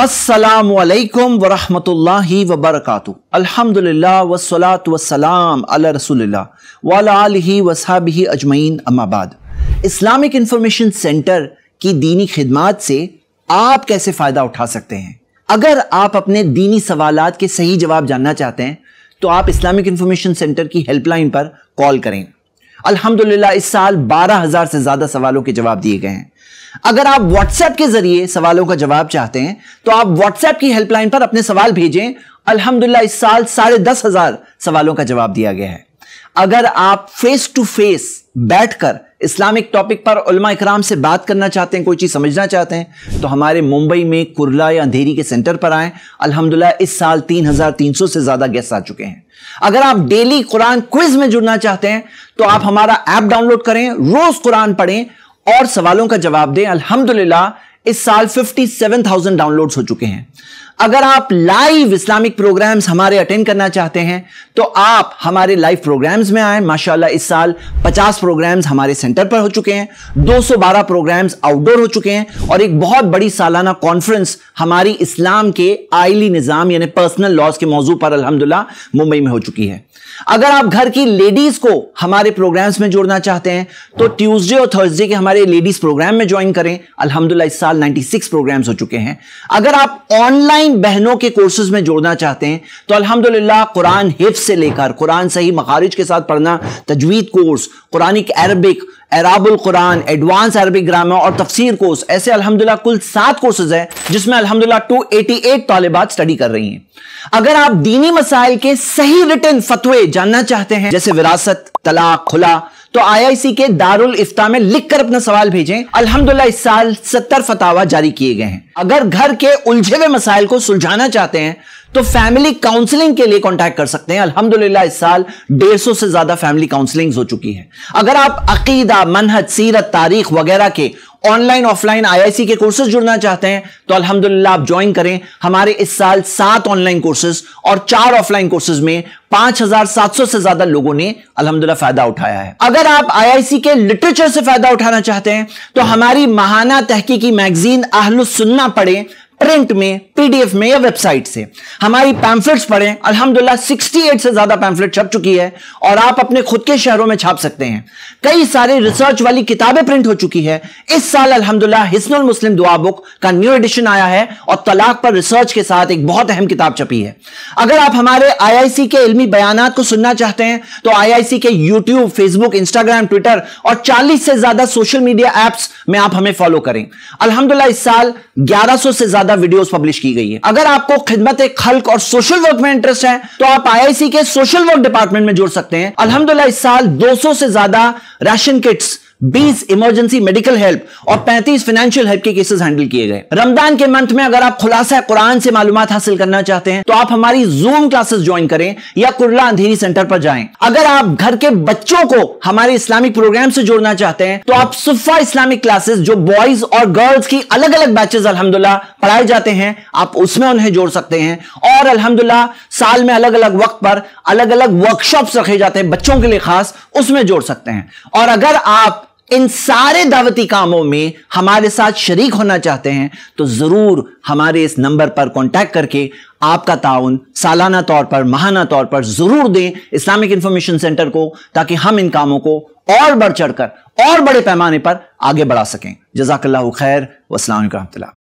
असलकम वरहमतुल्लि वबरक अल्हम्दुलिल्लाह वसलात वसलाम अला रसूलिल्लाह वाला आलही वसाबी अजमैन अमाबाद इस्लामिक इंफॉर्मेशन सेंटर की दीनी खिदमत से आप कैसे फ़ायदा उठा सकते हैं अगर आप अपने दीनी सवाल के सही जवाब जानना चाहते हैं तो आप इस्लामिक इंफॉर्मेशन सेंटर की हेल्पलाइन पर कॉल करें अल्हम्दुलिल्लाह इस साल 12000 से ज्यादा सवालों के जवाब दिए गए हैं अगर आप व्हाट्सएप के जरिए सवालों का जवाब चाहते हैं तो आप व्हाट्सएप की हेल्पलाइन पर अपने सवाल भेजें अल्हम्दुलिल्लाह इस साल साढ़े दस हजार सवालों का जवाब दिया गया है अगर आप फेस टू फेस बैठकर इस्लामिक टॉपिक पर उलमा इकराम से बात करना चाहते हैं कोई चीज़ समझना चाहते हैं तो हमारे मुंबई में कुरला या अंधेरी के सेंटर पर आए अल्हम्दुलिल्लाह इस साल 3,300 से ज़्यादा गेस्ट आ चुके हैं अगर आप डेली कुरान क्विज में जुड़ना चाहते हैं तो आप हमारा ऐप डाउनलोड करें रोज़ कुरान पढ़ें और सवालों का जवाब दें अलहमदुल्ला इस साल फिफ्टी डाउनलोड्स हो चुके हैं अगर आप लाइव इस्लामिक प्रोग्राम्स हमारे अटेंड करना चाहते हैं तो आप हमारे लाइव प्रोग्राम्स में आए माशाल्लाह इस साल 50 प्रोग्राम्स हमारे सेंटर पर हो चुके हैं 212 प्रोग्राम्स आउटडोर हो चुके हैं और एक बहुत बड़ी सालाना कॉन्फ्रेंस हमारी इस्लाम के आयली निज़ाम यानी पर्सनल लॉज के मौजू पर अलहमदुल्ला मुंबई में हो चुकी है अगर आप घर की लेडीज को हमारे प्रोग्राम्स में जोड़ना चाहते हैं तो ट्यूसडे और थर्सडे के हमारे लेडीज प्रोग्राम में ज्वाइन करें अलहमदुल्ला इस साल 96 प्रोग्राम्स हो चुके हैं अगर आप ऑनलाइन ऑनलाइन बहनों के कोर्सेज में जोड़ना चाहते हैं तो अल्हम्दुलिल्लाह कुरान हिफ से लेकर कुरान सही मखारिज के साथ पढ़ना तजवीद कोर्स कुरानिक अरबिक एराबुल कुरान एडवांस अरबिक ग्रामर और तफसीर कोर्स ऐसे अलहमदिल्ला कुल सात कोर्सेज हैं जिसमें अलहमदिल्ला 288 तालिबात स्टडी कर रही हैं अगर आप दीनी मसाइल के सही रिटर्न फतवे जानना चाहते हैं जैसे विरासत तलाक खुला तो आईआईसी के दारुल इफ्ता में लिखकर अपना सवाल भेजें अल्हम्दुलिल्लाह इस साल सत्तर फतावा जारी किए गए हैं अगर घर के उलझे हुए मसाइल को सुलझाना चाहते हैं तो फैमिली काउंसलिंग के लिए कांटेक्ट कर सकते हैं अल्हम्दुलिल्लाह इस साल डेढ़ सौ से ज्यादा फैमिली काउंसलिंग्स हो चुकी हैं अगर आप अकीदा मनहज सीरत तारीख वगैरह के ऑनलाइन ऑफलाइन आईआईसी के कोर्सेज जुड़ना चाहते हैं तो अल्हम्दुलिल्लाह आप ज्वाइन करें हमारे इस साल सात ऑनलाइन कोर्सेज और चार ऑफलाइन कोर्सेज में 5,700 से ज्यादा लोगों ने अल्हम्दुलिल्लाह फायदा उठाया है अगर आप आईआईसी के लिटरेचर से फायदा उठाना चाहते हैं तो हमारी महाना तहकीकी मैगजीन अहलुसन्ना पढ़ें प्रिंट में पीडीएफ में या वेबसाइट से हमारी पैम्फलेट्स पढ़ें अल्हम्दुलिल्लाह 68 से ज्यादा पैम्फलेट छप चुकी है और आप अपने खुद के शहरों में छाप सकते हैं कई सारे रिसर्च वाली किताबें प्रिंट हो चुकी है इस साल अल्हम्दुलिल्लाह हिस्नुल मुस्लिम दुआ बुक का न्यू एडिशन आया है और तलाक पर रिसर्च के साथ एक बहुत अहम किताब छपी है अगर आप हमारे आई के इलमी बयान को सुनना चाहते हैं तो आई के यूट्यूब फेसबुक इंस्टाग्राम ट्विटर और चालीस से ज्यादा सोशल मीडिया एप्स में आप हमें फॉलो करें अलहमदुल्ला इस साल ग्यारह से ज्यादा ज्यादा वीडियोस पब्लिश की गई है अगर आपको खिदमत खल्क और सोशल वर्क में इंटरेस्ट है तो आप आईआईसी के सोशल वर्क डिपार्टमेंट में जुड़ सकते हैं अलहमदुल्ला इस साल 200 से ज्यादा राशन किट्स बीस इमरजेंसी मेडिकल हेल्प और पैंतीस फाइनेंशियल हेल्प के केसेस हैंडल किए गए रमजान के मंथ में अगर आप खुलासा कुरान से मालूम हासिल करना चाहते हैं तो आप हमारी जूम क्लासेस ज्वाइन करें या कुरला अंधेरी सेंटर पर जाएं अगर आप घर के बच्चों को हमारे इस्लामिक प्रोग्राम से जोड़ना चाहते हैं तो आप सुफा इस्लामिक क्लासेस जो बॉयज और गर्ल्स की अलग अलग बैचेस अलहमदुल्ला पढ़ाए जाते हैं आप उसमें उन्हें जोड़ सकते हैं और अलहमदुल्ला साल में अलग अलग वक्त पर अलग अलग वर्कशॉप रखे जाते हैं बच्चों के लिए खास उसमें जोड़ सकते हैं और अगर आप इन सारे दावती कामों में हमारे साथ शरीक होना चाहते हैं तो ज़रूर हमारे इस नंबर पर कांटेक्ट करके आपका ताउन सालाना तौर पर महाना तौर पर ज़रूर दें इस्लामिक इंफॉर्मेशन सेंटर को ताकि हम इन कामों को और बढ़ चढ़कर और बड़े पैमाने पर आगे बढ़ा सकें जजाकल्ला खैर वसलाम